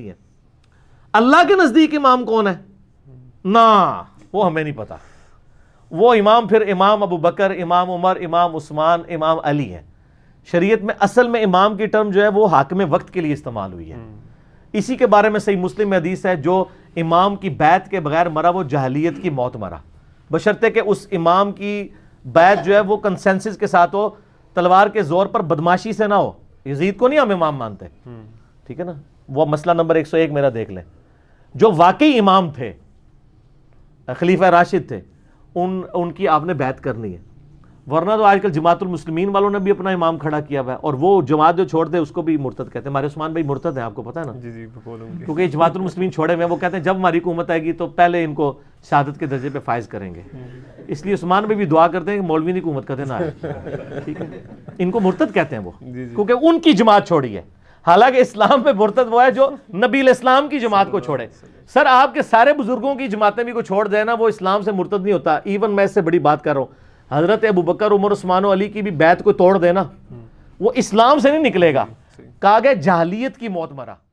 है अल्लाह के नज़दीक इमाम कौन है ना वो हमें नहीं पता वो इमाम फिर इमाम अबू बकर इमाम उमर इमाम उस्मान इमाम अली हैं शरीयत में असल में इमाम की टर्म जो है वो हाकम वक्त के लिए इस्तेमाल हुई है हम्म। इसी के बारे में सही मुस्लिम हदीस है जो इमाम की बैत के बगैर मरा वो जहलीत की मौत मरा बशर्ते के उस इमाम की बैत जो है वो कंसेंसिस के साथ हो तलवार के जोर पर बदमाशी से ना हो यजीद को नहीं हम इमाम मानते हम्म। ठीक है ना वो मसला नंबर 101 मेरा देख लें जो वाकई इमाम थे खलीफा राशिद थे उन उनकी आपने बैत करनी है वरना तो आजकल जमातुल मुस्लिमीन वालों ने भी अपना इमाम खड़ा किया हुआ है और वो जमात जो छोड़ दे उसको भी मुर्तद कहते हैं हमारे उस्मान भाई मुर्तद हैं आपको पता है ना जी जी क्योंकि जमातुल मुस्लिमीन छोड़े हुए वो कहते हैं जब हमारी हुकूमत आएगी तो पहले इनको शहादत के दर्जे पे फायज करेंगे इसलिए उस्मान भाई भी दुआ करते हैं कि मौलवी हुकूमत का ना ठीक है इनको मुर्तद कहते हैं वो क्योंकि उनकी जमात छोड़ी है हालांकि इस्लाम पे मुरतद वो है जो नबील इस्लाम की जमात को छोड़े सर आपके सारे बुजुर्गों की जमातें भी को छोड़ देना वो इस्लाम से मुरतद नहीं होता इवन मैं इससे बड़ी बात कर रहा हूँ हज़रत अबू बकर उमर उस्मान अली की भी बैत को तोड़ देना वो इस्लाम से नहीं निकलेगा कागे गया जहलीत की मौत मरा